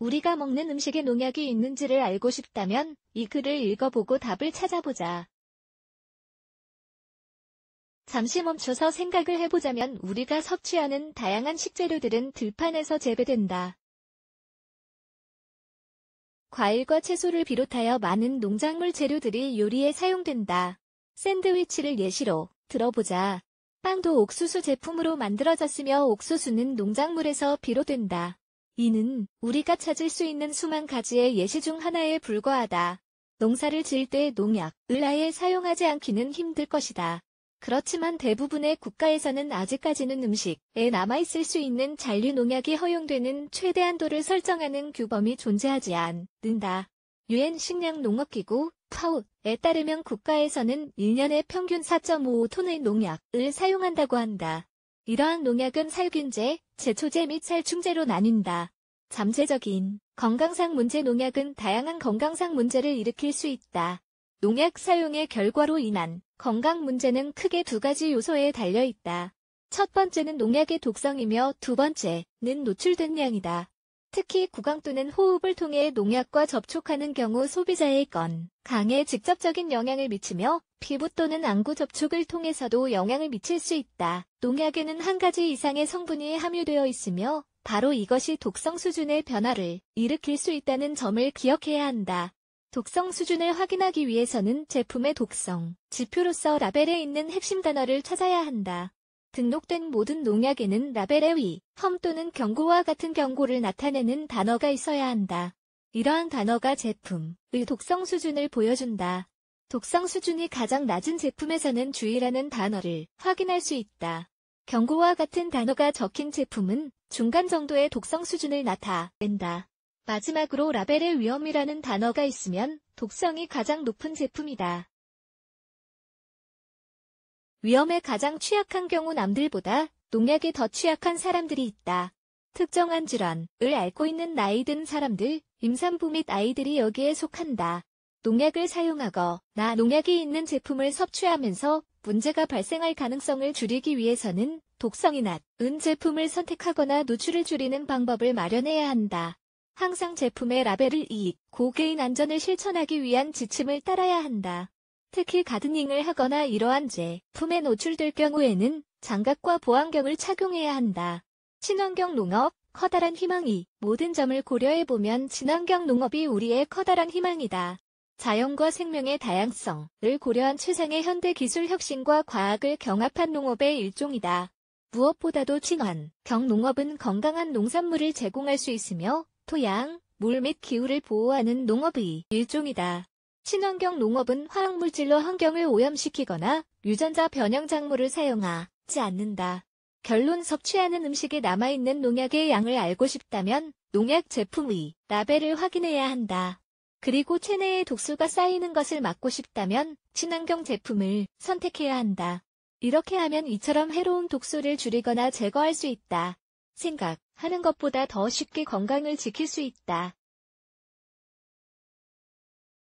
우리가 먹는 음식에 농약이 있는지를 알고 싶다면 이 글을 읽어보고 답을 찾아보자. 잠시 멈춰서 생각을 해보자면 우리가 섭취하는 다양한 식재료들은 들판에서 재배된다. 과일과 채소를 비롯하여 많은 농작물 재료들이 요리에 사용된다. 샌드위치를 예시로 들어보자. 빵도 옥수수 제품으로 만들어졌으며 옥수수는 농작물에서 비롯된다. 이는 우리가 찾을 수 있는 수만 가지의 예시 중 하나에 불과하다. 농사를 지을 때 농약을 아예 사용하지 않기는 힘들 것이다. 그렇지만 대부분의 국가에서는 아직까지는 음식에 남아있을 수 있는 잔류 농약이 허용되는 최대한도를 설정하는 규범이 존재하지 않는다. 유엔 식량농업기구 파우에 따르면 국가에서는 1년에 평균 4.5톤의 농약을 사용한다고 한다. 이러한 농약은 살균제, 제초제 및 살충제로 나뉜다. 잠재적인 건강상 문제 농약은 다양한 건강상 문제를 일으킬 수 있다. 농약 사용의 결과로 인한 건강 문제는 크게 두 가지 요소에 달려 있다. 첫 번째는 농약의 독성이며 두 번째는 노출된 양이다. 특히 구강 또는 호흡을 통해 농약과 접촉하는 경우 소비자의 건, 강에 직접적인 영향을 미치며 피부 또는 안구 접촉을 통해서도 영향을 미칠 수 있다. 농약에는 한 가지 이상의 성분이 함유되어 있으며 바로 이것이 독성 수준의 변화를 일으킬 수 있다는 점을 기억해야 한다. 독성 수준을 확인하기 위해서는 제품의 독성, 지표로서 라벨에 있는 핵심 단어를 찾아야 한다. 등록된 모든 농약에는 라벨의 위, 험 또는 경고와 같은 경고를 나타내는 단어가 있어야 한다. 이러한 단어가 제품의 독성 수준을 보여준다. 독성 수준이 가장 낮은 제품에서는 주의라는 단어를 확인할 수 있다. 경고와 같은 단어가 적힌 제품은 중간 정도의 독성 수준을 나타낸다. 마지막으로 라벨의 위험이라는 단어가 있으면 독성이 가장 높은 제품이다. 위험에 가장 취약한 경우 남들보다 농약에 더 취약한 사람들이 있다. 특정한 질환을 앓고 있는 나이 든 사람들, 임산부 및 아이들이 여기에 속한다. 농약을 사용하거나 농약이 있는 제품을 섭취하면서 문제가 발생할 가능성을 줄이기 위해서는 독성이 낮은 제품을 선택하거나 노출을 줄이는 방법을 마련해야 한다. 항상 제품의 라벨을 이익, 고개인 안전을 실천하기 위한 지침을 따라야 한다. 특히 가드닝을 하거나 이러한 제품에 노출될 경우에는 장갑과 보안경을 착용해야 한다. 친환경 농업, 커다란 희망이 모든 점을 고려해보면 친환경 농업이 우리의 커다란 희망이다. 자연과 생명의 다양성을 고려한 최상의 현대 기술 혁신과 과학을 경합한 농업의 일종이다. 무엇보다도 친환, 경농업은 건강한 농산물을 제공할 수 있으며 토양, 물 및 기후를 보호하는 농업의 일종이다. 친환경 농업은 화학물질로 환경을 오염시키거나 유전자 변형 작물을 사용하지 않는다. 결론 섭취하는 음식에 남아있는 농약의 양을 알고 싶다면 농약 제품의 라벨을 확인해야 한다. 그리고 체내에 독소가 쌓이는 것을 막고 싶다면 친환경 제품을 선택해야 한다. 이렇게 하면 이처럼 해로운 독소를 줄이거나 제거할 수 있다. 생각하는 것보다 더 쉽게 건강을 지킬 수 있다.